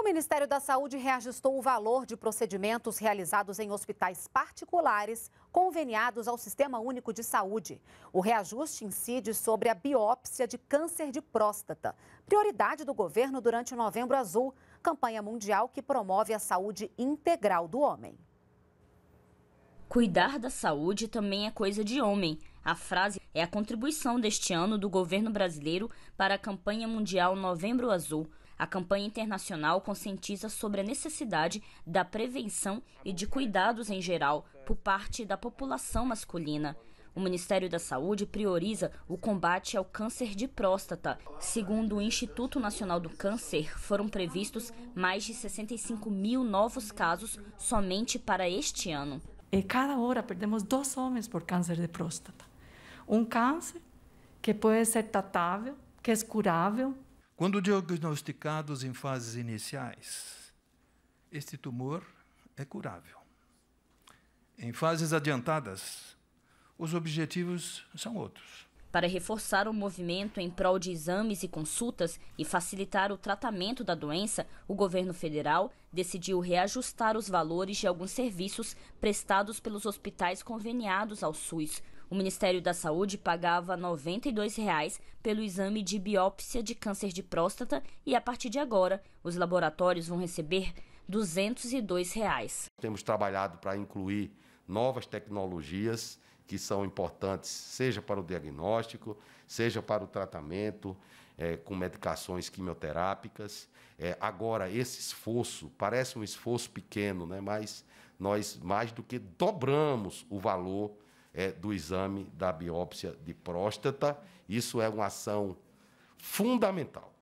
O Ministério da Saúde reajustou o valor de procedimentos realizados em hospitais particulares conveniados ao Sistema Único de Saúde. O reajuste incide sobre a biópsia de câncer de próstata, prioridade do governo durante o Novembro Azul, campanha mundial que promove a saúde integral do homem. Cuidar da saúde também é coisa de homem. A frase é a contribuição deste ano do governo brasileiro para a campanha mundial Novembro Azul. A campanha internacional conscientiza sobre a necessidade da prevenção e de cuidados em geral por parte da população masculina. O Ministério da Saúde prioriza o combate ao câncer de próstata. Segundo o Instituto Nacional do Câncer, foram previstos mais de 65 mil novos casos somente para este ano. E cada hora perdemos dois homens por câncer de próstata. Um câncer que pode ser tratável, que é curável, quando diagnosticados em fases iniciais, este tumor é curável. Em fases adiantadas, os objetivos são outros. Para reforçar o movimento em prol de exames e consultas e facilitar o tratamento da doença, o governo federal decidiu reajustar os valores de alguns serviços prestados pelos hospitais conveniados ao SUS. O Ministério da Saúde pagava R$ 92,00 pelo exame de biópsia de câncer de próstata e, a partir de agora, os laboratórios vão receber R$ 202,00. Temos trabalhado para incluir novas tecnologias que são importantes, seja para o diagnóstico, seja para o tratamento, é, com medicações quimioterápicas. É, agora, esse esforço parece um esforço pequeno, né? mas nós mais do que dobramos o valor é, do exame da biópsia de próstata. Isso é uma ação fundamental.